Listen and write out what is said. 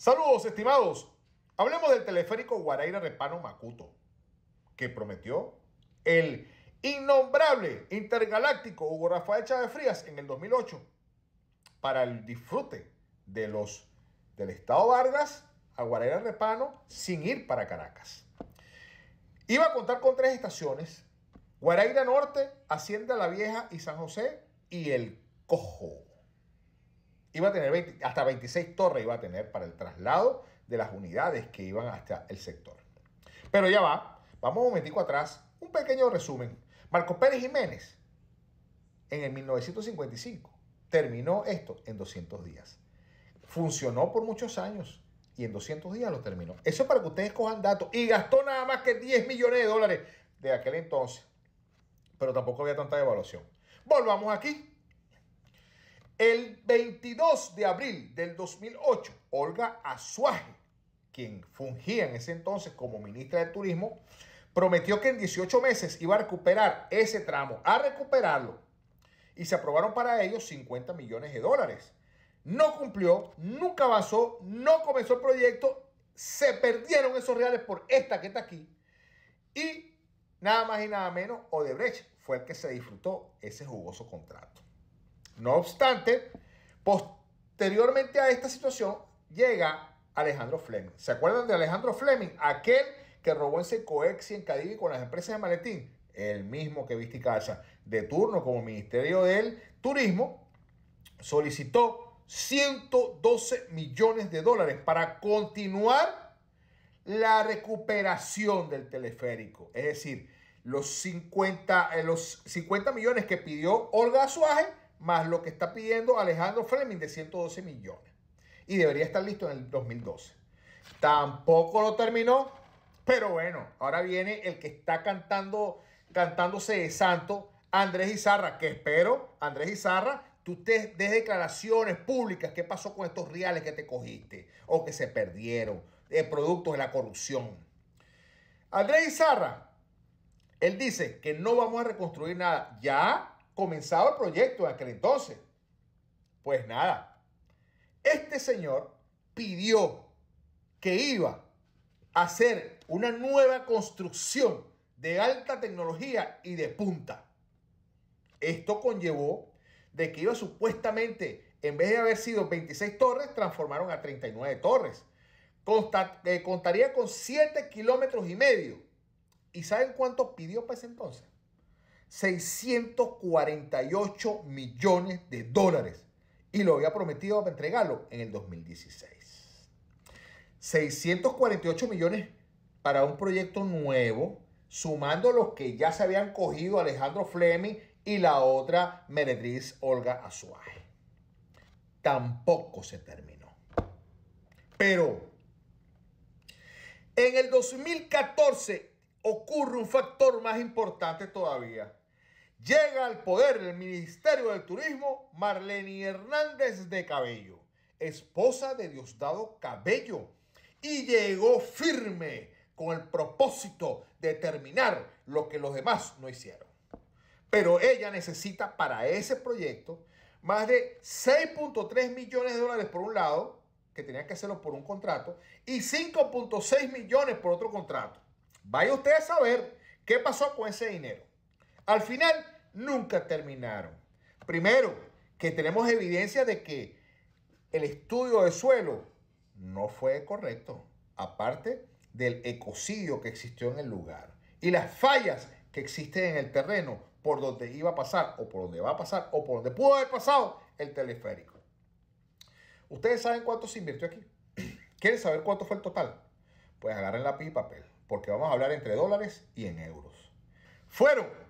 Saludos, estimados. Hablemos del teleférico Guaraira Repano Macuto, que prometió el innombrable intergaláctico Hugo Rafael Chávez Frías en el 2008 para el disfrute de los del Estado Vargas a Guaraira Repano sin ir para Caracas. Iba a contar con tres estaciones: Guaraira Norte, Hacienda La Vieja y San José y El Cojo. Iba a tener hasta 26 torres iba a tener para el traslado de las unidades que iban hasta el sector. Pero ya va, vamos un momentico atrás, un pequeño resumen. Marco Pérez Jiménez, en el 1955, terminó esto en 200 días. Funcionó por muchos años y en 200 días lo terminó. Eso es para que ustedes cojan datos. Y gastó nada más que 10 millones de dólares de aquel entonces. Pero tampoco había tanta devaluación. Volvamos aquí el 22 de abril del 2008, Olga Azuaje, quien fungía en ese entonces como ministra de Turismo, prometió que en 18 meses iba a recuperar ese tramo, a recuperarlo. Y se aprobaron para ello 50 millones de dólares. No cumplió, nunca avanzó, no comenzó el proyecto, se perdieron esos reales por esta que está aquí. Y nada más y nada menos, Odebrecht fue el que se disfrutó ese jugoso contrato. No obstante, posteriormente a esta situación llega Alejandro Fleming. ¿Se acuerdan de Alejandro Fleming? Aquel que robó en Secoex en Cadivi con las empresas de maletín. El mismo que viste Casa, de turno como Ministerio del Turismo, solicitó 112 millones de dólares para continuar la recuperación del teleférico. Es decir, los 50, eh, los 50 millones que pidió Olga Suárez más lo que está pidiendo Alejandro Fleming de 112 millones. Y debería estar listo en el 2012. Tampoco lo terminó, pero bueno, ahora viene el que está cantando, cantándose de santo, Andrés Izarra, que espero, Andrés Izarra, tú te des declaraciones públicas, qué pasó con estos reales que te cogiste o que se perdieron, de productos de la corrupción. Andrés Izarra, él dice que no vamos a reconstruir nada. Ya Comenzaba el proyecto en aquel entonces. Pues nada, este señor pidió que iba a hacer una nueva construcción de alta tecnología y de punta. Esto conllevó de que iba supuestamente, en vez de haber sido 26 torres, transformaron a 39 torres. Eh, contaría con 7 kilómetros y medio. ¿Y saben cuánto pidió para ese entonces? 648 millones de dólares y lo había prometido entregarlo en el 2016. 648 millones para un proyecto nuevo, sumando los que ya se habían cogido Alejandro Fleming y la otra meretriz Olga Azuaje. Tampoco se terminó. Pero en el 2014 ocurre un factor más importante todavía. Llega al poder el Ministerio del Turismo Marlene Hernández de Cabello, esposa de Diosdado Cabello, y llegó firme con el propósito de terminar lo que los demás no hicieron. Pero ella necesita para ese proyecto más de 6.3 millones de dólares por un lado, que tenía que hacerlo por un contrato, y 5.6 millones por otro contrato. Vaya usted a saber qué pasó con ese dinero. Al final, nunca terminaron. Primero, que tenemos evidencia de que el estudio de suelo no fue correcto, aparte del ecocidio que existió en el lugar y las fallas que existen en el terreno por donde iba a pasar o por donde va a pasar o por donde pudo haber pasado el teleférico. Ustedes saben cuánto se invirtió aquí. ¿Quieren saber cuánto fue el total? Pues agarren la y papel, porque vamos a hablar entre dólares y en euros. Fueron